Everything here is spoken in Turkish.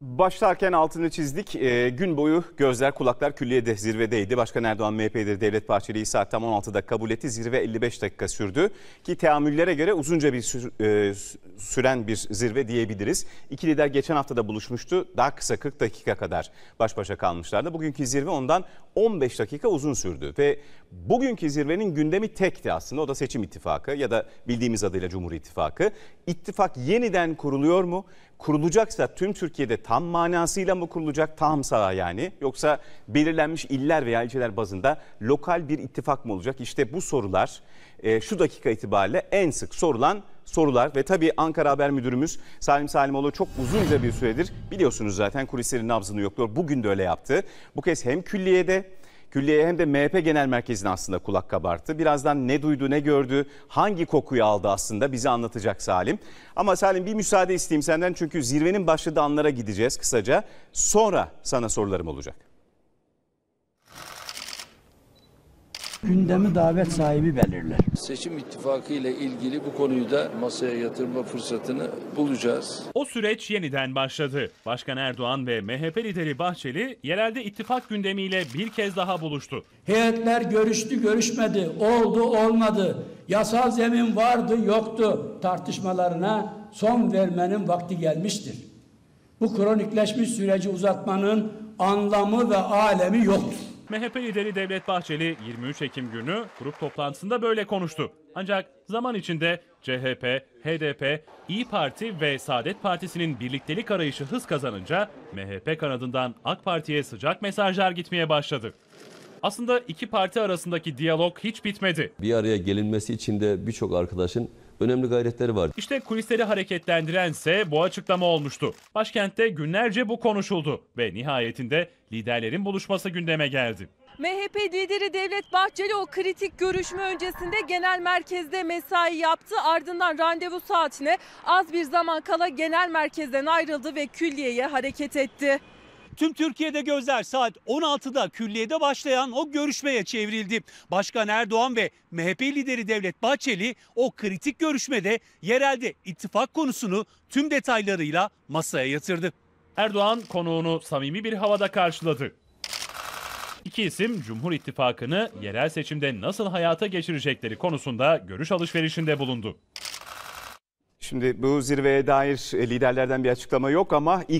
Başlarken altını çizdik. E, gün boyu gözler kulaklar külliyede zirvedeydi. Başkan Erdoğan MHP'dir. Devlet Bahçeli'yi saat tam 16'da kabul etti. Zirve 55 dakika sürdü. Ki teamüllere göre uzunca bir sü e, süren bir zirve diyebiliriz. İki lider geçen hafta da buluşmuştu. Daha kısa 40 dakika kadar baş başa kalmışlardı. Bugünkü zirve ondan 15 dakika uzun sürdü. Ve bugünkü zirvenin gündemi tekti aslında. O da seçim ittifakı ya da bildiğimiz adıyla Cumhur İttifakı. İttifak yeniden kuruluyor mu? Kurulacaksa tüm Türkiye'de tam manasıyla mı kurulacak? Tam saha yani. Yoksa belirlenmiş iller veya ilçeler bazında lokal bir ittifak mı olacak? İşte bu sorular e, şu dakika itibariyle en sık sorulan sorular ve tabii Ankara Haber Müdürümüz Salim Salimoğlu çok uzunca bir süredir biliyorsunuz zaten kulislerin nabzını yokluyor. Bugün de öyle yaptı. Bu kez hem külliyede Külliye hem de MHP Genel Merkezi'ne aslında kulak kabarttı. Birazdan ne duydu ne gördü hangi kokuyu aldı aslında bize anlatacak Salim. Ama Salim bir müsaade isteyeyim senden çünkü zirvenin başladığı anlara gideceğiz kısaca. Sonra sana sorularım olacak. gündemi davet sahibi belirler. Seçim ittifakı ile ilgili bu konuyu da masaya yatırma fırsatını bulacağız. O süreç yeniden başladı. Başkan Erdoğan ve MHP lideri Bahçeli yerelde ittifak gündemiyle bir kez daha buluştu. Heyetler görüştü görüşmedi, oldu olmadı, yasal zemin vardı yoktu tartışmalarına son vermenin vakti gelmiştir. Bu kronikleşmiş süreci uzatmanın anlamı ve alemi yoktur. MHP lideri Devlet Bahçeli 23 Ekim günü grup toplantısında böyle konuştu. Ancak zaman içinde CHP, HDP, İyi Parti ve Saadet Partisi'nin birliktelik arayışı hız kazanınca MHP kanadından AK Parti'ye sıcak mesajlar gitmeye başladı. Aslında iki parti arasındaki diyalog hiç bitmedi. Bir araya gelinmesi için de birçok arkadaşın önemli gayretleri var. İşte kulisleri hareketlendirense bu açıklama olmuştu. Başkentte günlerce bu konuşuldu ve nihayetinde liderlerin buluşması gündeme geldi. MHP lideri Devlet Bahçeli o kritik görüşme öncesinde genel merkezde mesai yaptı. Ardından randevu saatine az bir zaman kala genel merkezden ayrıldı ve külliyeye hareket etti. Tüm Türkiye'de gözler saat 16'da külliyede başlayan o görüşmeye çevrildi. Başkan Erdoğan ve MHP lideri Devlet Bahçeli o kritik görüşmede yerelde ittifak konusunu tüm detaylarıyla masaya yatırdı. Erdoğan konuğunu samimi bir havada karşıladı. İki isim Cumhur İttifakı'nı yerel seçimde nasıl hayata geçirecekleri konusunda görüş alışverişinde bulundu. Şimdi bu zirveye dair e, liderlerden bir açıklama yok ama ilk